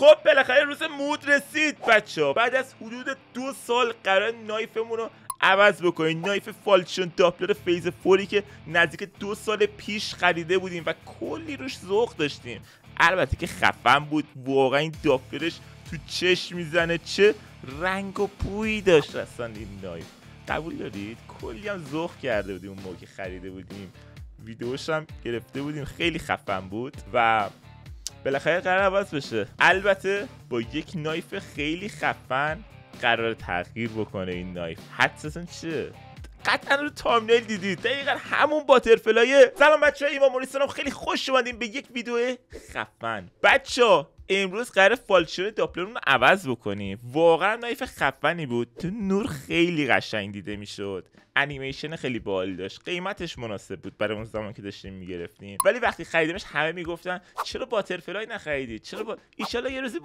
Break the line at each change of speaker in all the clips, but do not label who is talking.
خب بالاخره روز مود رسید بچه ها بعد از حدود دو سال قرار نایفمون رو عوض بکنید نایف فالشن داپلر فیز فوری که نزدیک دو سال پیش خریده بودیم و کلی روش زخ داشتیم البته که خفن بود واقعا این داپلرش تو چشم میزنه چه رنگ و بویی داشت اصلا این نایف قبول دارید کلی هم کرده بودیم اون موقع خریده بودیم ویدیوش هم گرفته بودیم خیلی خفن بود و بالاخره قرار عوض بشه البته با یک نایف خیلی خفن قرار تغییر بکنه این نایف حدستون چیه قطعا رو تامنیل دیدید دقیقا همون باترفلایه سلام بچه های ایمان هم خیلی خوش اومدیم به یک ویدیو خفن بچه امروز قرار فالچرو داپلر رو عوض بکنیم واقعا نایف خفنی بود تو نور خیلی قشنگ دیده میشد انیمیشن خیلی بالی داشت قیمتش مناسب بود برای اون زمان که داشتیم میگرفتیم ولی وقتی خریدیمش همه میگفتن چرا باترفلای نخریدی چرا با... ایشالا یه روزی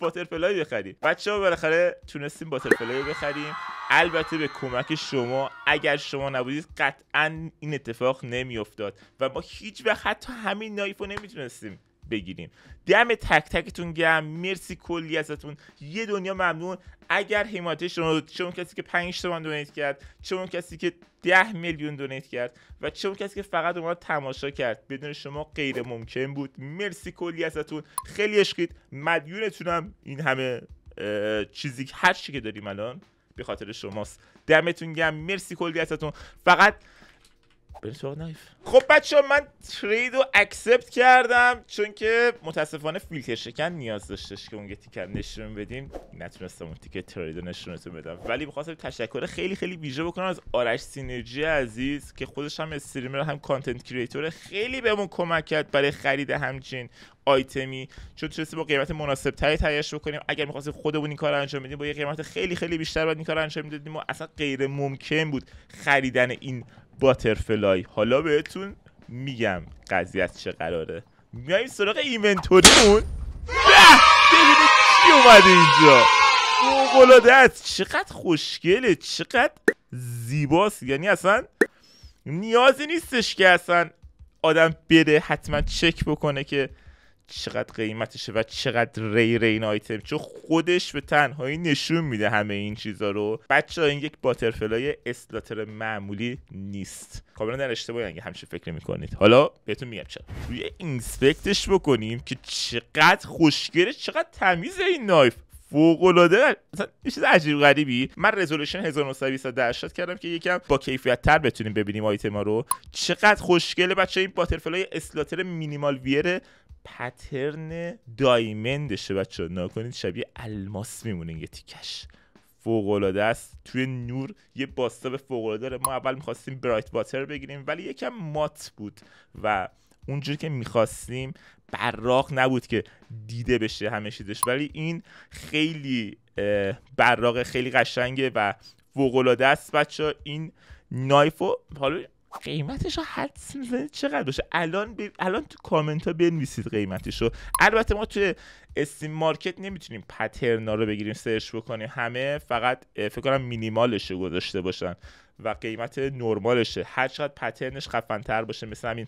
باترفلای بخریم بچه ها بالاخره تونستیم باترفلای بخریم البته به کمک شما اگر شما نبودید قطعا این اتفاق نمیافتاد و ما هیچ وقت حتی همین نایف رو نمیتونستیم بگیریم دم تک تکتون گرم مرسی کلی ازتون یه دنیا ممنون اگر حمایت شما چه اون کسی که 5 تومن دونیت کرد چه اون کسی که 10 میلیون دونیت کرد و چه اون کسی که فقط ما تماشا کرد بدون شما غیر ممکن بود مرسی کلی ازتون خیلی عشقید مدیونتونم این همه چیزی هر چی که داریم الان به خاطر شماست دمتون گم مرسی کلی ازتون فقط بریم نایف خب بچه من ترید رو اکسپت کردم چون که متاسفانه فیلتر شکن نیاز داشتش که اون تیکر نشون بدیم نتونستم اون تیکه ترید رو نشونتون بدم ولی میخواستم تشکر خیلی خیلی ویژه بکنم از آرش سینرژی عزیز که خودش هم استریمر هم کانتنت کریتور خیلی بهمون کمک کرد برای خرید همچین آیتمی چون تونستی با قیمت مناسب تری تهیهش بکنیم اگر میخواستیم خودمون این کار رو انجام بدیم با یه قیمت خیلی خیلی بیشتر باید این کار انجام میدادیم و اصلا غیر ممکن بود خریدن این باترفلای حالا بهتون میگم قضیه از چه قراره میایم سراغ اون ببینید چی اومده اینجا فوقلاده است چقدر خوشگله چقدر زیباست یعنی اصلا نیازی نیستش که اصلا آدم بره حتما چک بکنه که چقدر قیمتشه و چقدر ری این آیتم چون خودش به تنهایی نشون میده همه این چیزا رو بچه این یک باترفلای اسلاتر معمولی نیست کاملا خب، در اشتباهی اگه همچه فکر میکنید حالا بهتون میگم چرا روی اینسپکتش بکنیم که چقدر خوشگله چقدر تمیز این نایف فوق العاده چیز عجیب غریبی من رزولوشن 1980 کردم که یکم با کیفیت تر بتونیم ببینیم آیتما رو چقدر خوشگله بچه این باترفلای اسلاتر مینیمال ویر پترن دایمندشه بچه کنید شبیه الماس میمونه یه تیکش العاده است توی نور یه باستاب فوقالعاده داره ما اول میخواستیم برایت باتر بگیریم ولی یکم مات بود و اونجوری که میخواستیم براق نبود که دیده بشه همه چیزش ولی این خیلی براق خیلی قشنگه و فوقالعاده است بچه این نایفو حالا قیمتش رو حدس چقدر باشه الان الان تو کامنت ها بنویسید قیمتش رو البته ما توی استیم مارکت نمیتونیم پترنا رو بگیریم سرچ بکنیم همه فقط فکر کنم مینیمالش رو گذاشته باشن و قیمت نرمالشه هر چقدر پترنش خفنتر باشه مثل همین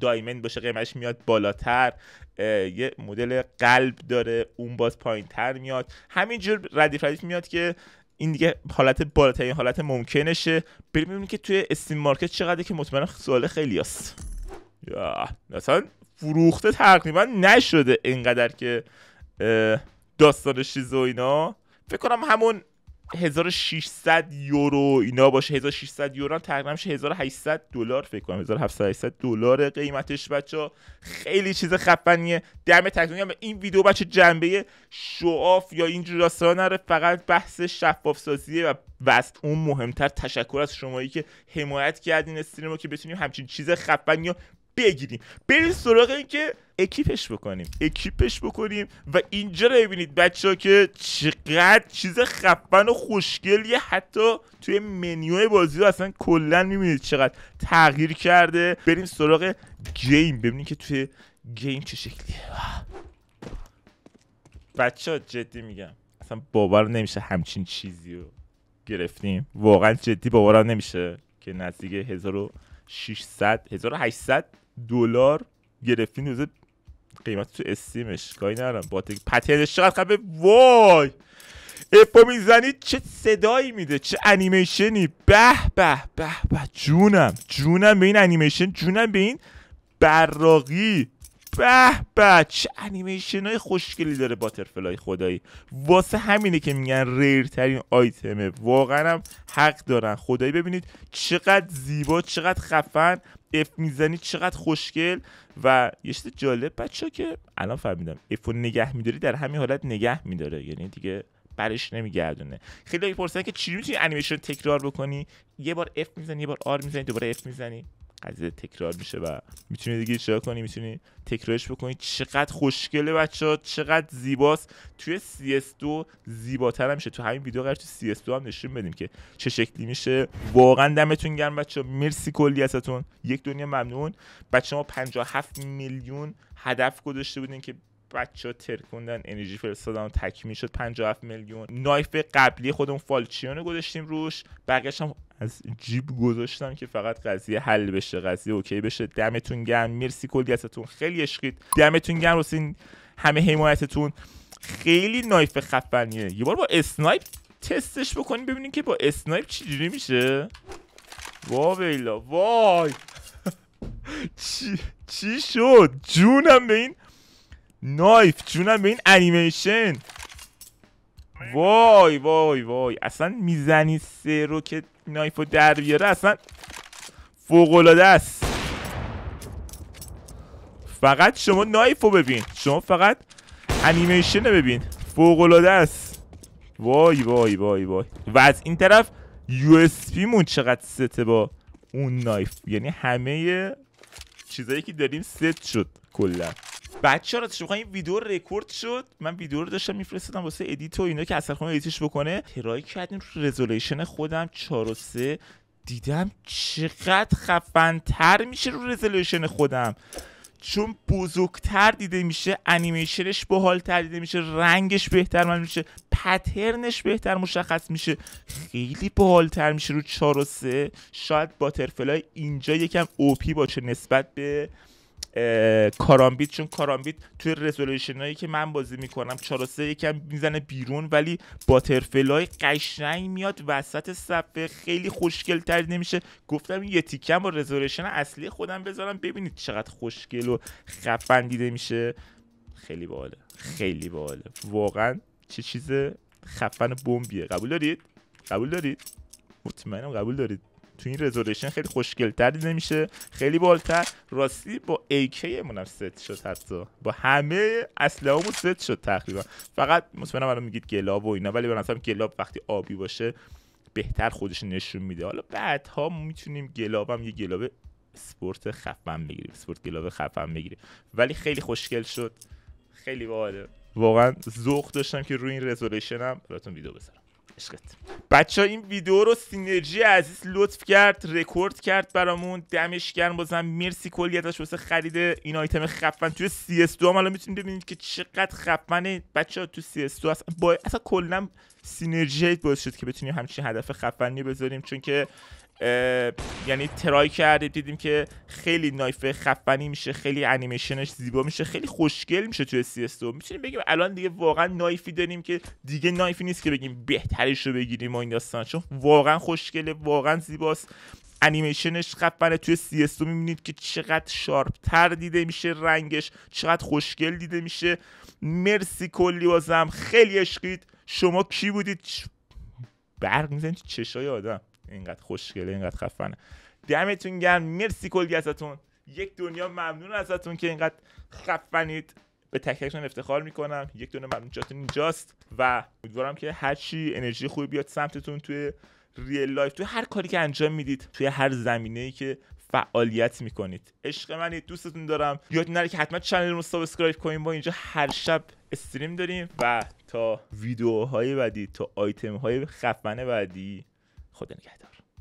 دایمند باشه قیمتش میاد بالاتر یه مدل قلب داره اون باز پایین تر میاد همینجور ردیف ردیف میاد که این دیگه حالت بالاترین حالت ممکنشه بریم ببینیم که توی استیم مارکت چقدره که مطمئن سوال خیلی هست یا مثلا فروخته تقریبا نشده اینقدر که داستان چیز و اینا فکر کنم همون 1600 یورو اینا باشه 1600 یورو تقریبا میشه 1800 دلار فکر کنم 1700 دلار قیمتش بچه خیلی چیز خفنیه دم تکنیک هم این ویدیو بچه جنبه شعاف یا این جور نره فقط بحث شفاف سازیه و وسط اون مهمتر تشکر از شمایی که حمایت کردین استریم رو که بتونیم همچین چیز خفنی بگیریم بریم سراغ که اکیپش بکنیم اکیپش بکنیم و اینجا رو ببینید بچه ها که چقدر چیز خفن و خوشگلیه حتی توی منیو بازی رو اصلا کلا میبینید چقدر تغییر کرده بریم سراغ گیم ببینید که توی گیم چه شکلیه بچه ها جدی میگم اصلا باور نمیشه همچین چیزی رو گرفتیم واقعا جدی باورم نمیشه که نزدیک 1600 1800 دلار گرفتین روزه قیمت تو استیمش کاری نرم باتری چقدر خبه وای اپو میزنی چه صدایی میده چه انیمیشنی به به به به جونم جونم به این انیمیشن جونم به این براقی به به چه انیمیشن های خوشگلی داره باترفلای خدایی واسه همینه که میگن ریرترین آیتمه واقعا هم حق دارن خدایی ببینید چقدر زیبا چقدر خفن اف میزنی چقدر خوشگل و یه چیز جالب بچه که الان فهمیدم اف رو نگه میداری در همین حالت نگه میداره یعنی دیگه برش نمیگردونه خیلی پرسیدن که چی میتونی انیمیشن تکرار بکنی یه بار اف میزنی یه بار آر میزنی دوباره اف میزنی قضیه تکرار میشه و میتونی دیگه اشتراک کنی میتونی تکرارش بکنی چقدر خوشگله بچه ها چقدر زیباست توی CS2 زیباتر هم میشه تو همین ویدیو قرار تو CS2 هم نشون بدیم که چه شکلی میشه واقعا دمتون گرم بچه مرسی کلی ازتون یک دنیا ممنون بچه ما 57 میلیون هدف گذاشته بودین که بچه ها ترکوندن انرژی فرستادن و تکمیل شد 57 میلیون نایف قبلی خودمون فالچیون گذاشتیم روش بقیهش هم از جیب گذاشتم که فقط قضیه حل بشه قضیه اوکی بشه دمتون گرم مرسی ازتون خیلی عشقید دمتون گرم روسین همه حمایتتون خیلی نایف خفنیه یه بار با اسنایپ تستش بکنیم ببینیم که با اسنایپ چجوری میشه وا ویلا وای چی چی شد جونم این نایف جونم به این انیمیشن وای وای وای اصلا میزنی سه رو که نایف رو در بیاره اصلا فوقلاده است فقط شما نایف ببین شما فقط انیمیشن رو ببین فوقلاده است وای وای وای وای و از این طرف یو اس پی مون چقدر سته با اون نایف یعنی همه چیزایی که داریم ست شد کلا بچه راستش میخوام این ویدیو رکورد شد من ویدیو رو داشتم میفرستادم واسه ادیت و اینا که اصلا خودم ادیتش بکنه ترای کردیم رو رزولوشن خودم 4 و 3 دیدم چقدر تر میشه رو رزولوشن خودم چون بزرگتر دیده میشه انیمیشنش تر دیده میشه رنگش بهتر من میشه پترنش بهتر مشخص میشه خیلی تر میشه رو 4 و 3 شاید باترفلای اینجا یکم اوپی باشه نسبت به کارامبیت چون کارامبیت توی رزولوشن هایی که من بازی میکنم 4 3 یکم میزنه بیرون ولی باترفلای قشنگ میاد وسط صفحه خیلی خوشگل تر نمیشه گفتم یه تیکم با رزولوشن اصلی خودم بذارم ببینید چقدر خوشگل و خفن دیده میشه خیلی باله خیلی باله واقعا چه چیز خفن بمبیه قبول دارید قبول دارید مطمئنم قبول دارید تو این رزولوشن خیلی خوشگل دیده میشه خیلی بالتر راستی با AK هم ست شد حتی با همه همون ست شد تقریبا فقط مطمئنم الان میگید گلاب و اینا ولی به گلاب وقتی آبی باشه بهتر خودش نشون میده حالا بعدها میتونیم گلابم یه گلاب سپورت خفن بگیریم سپورت گلاب خفن بگیریم ولی خیلی خوشگل شد خیلی باحاله واقعا ذوق داشتم که روی این رزولوشنم براتون ویدیو بذارم عشقت بچه این ویدیو رو سینرژی عزیز لطف کرد رکورد کرد برامون دمش گرم بازم مرسی کلی واسه خرید این آیتم خفن توی سی اس 2 هم الان میتونید ببینید که چقدر خفنه بچه ها تو سی اس 2 اصلا با اصلا کلا سینرژی باعث شد که بتونیم همچین هدف خفنی بذاریم چون که یعنی ترای کردیم دیدیم که خیلی نایف خفنی میشه خیلی انیمیشنش زیبا میشه خیلی خوشگل میشه توی سی اس میتونیم بگیم الان دیگه واقعا نایفی داریم که دیگه نایفی نیست که بگیم بهترش رو بگیریم ما این داستان چون واقعا خوشگله واقعا زیباست انیمیشنش خفنه توی سی اس میبینید که چقدر شارپ تر دیده میشه رنگش چقدر خوشگل دیده میشه مرسی کلی بازم خیلی عشقید شما کی بودید برق میزنید چشای آدم اینقدر خوشگله اینقدر خفنه دمتون گرم مرسی کلی ازتون یک دنیا ممنون ازتون که اینقدر خفنید به تک افتخار میکنم یک دنیا ممنون جاتون اینجاست و امیدوارم که هرچی انرژی خوبی بیاد سمتتون توی ریل لایف توی هر کاری که انجام میدید توی هر زمینه ای که فعالیت میکنید عشق منی دوستتون دارم یاد نره که حتما چنل رو سابسکرایب کنیم با اینجا هر شب استریم داریم و تا ویدیوهای بعدی تا آیتم های بعدی خدا نگهدار